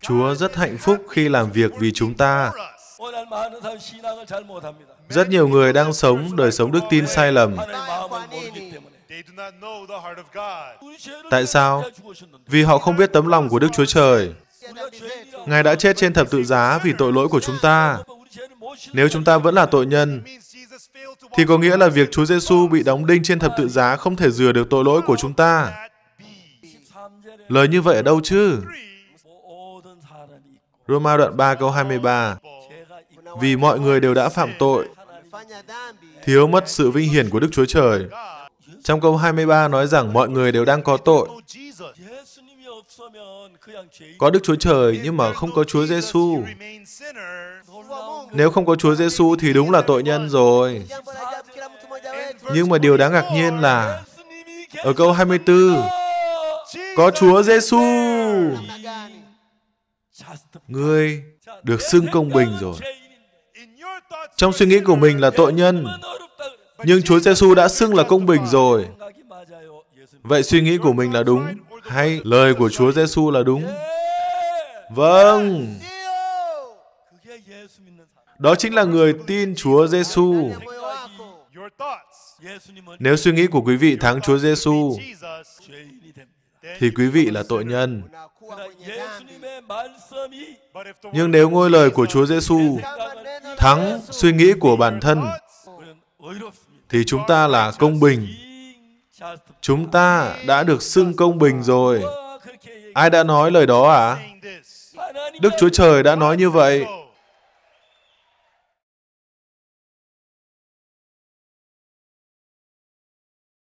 Chúa rất hạnh phúc khi làm việc vì chúng ta. Rất nhiều người đang sống đời sống đức tin sai lầm. Tại sao? Vì họ không biết tấm lòng của Đức Chúa Trời. Ngài đã chết trên thập tự giá vì tội lỗi của chúng ta. Nếu chúng ta vẫn là tội nhân, thì có nghĩa là việc Chúa Giêsu bị đóng đinh trên thập tự giá không thể rửa được tội lỗi của chúng ta. Lời như vậy ở đâu chứ? Roma đoạn 3 câu 23 Vì mọi người đều đã phạm tội, thiếu mất sự vinh hiển của Đức Chúa Trời. Trong câu 23 nói rằng mọi người đều đang có tội. Có Đức Chúa Trời nhưng mà không có Chúa Giêsu nếu không có Chúa Giêsu thì đúng là tội nhân rồi. Nhưng mà điều đáng ngạc nhiên là ở câu 24 có Chúa Giêsu. Ngươi được xưng công bình rồi. Trong suy nghĩ của mình là tội nhân, nhưng Chúa Giêsu đã xưng là công bình rồi. Vậy suy nghĩ của mình là đúng hay lời của Chúa Giêsu là đúng? Vâng. Đó chính là người tin Chúa Giêsu. Nếu suy nghĩ của quý vị thắng Chúa Giêsu thì quý vị là tội nhân. Nhưng nếu ngôi lời của Chúa Giêsu thắng suy nghĩ của bản thân thì chúng ta là công bình. Chúng ta đã được xưng công bình rồi. Ai đã nói lời đó à? Đức Chúa Trời đã nói như vậy.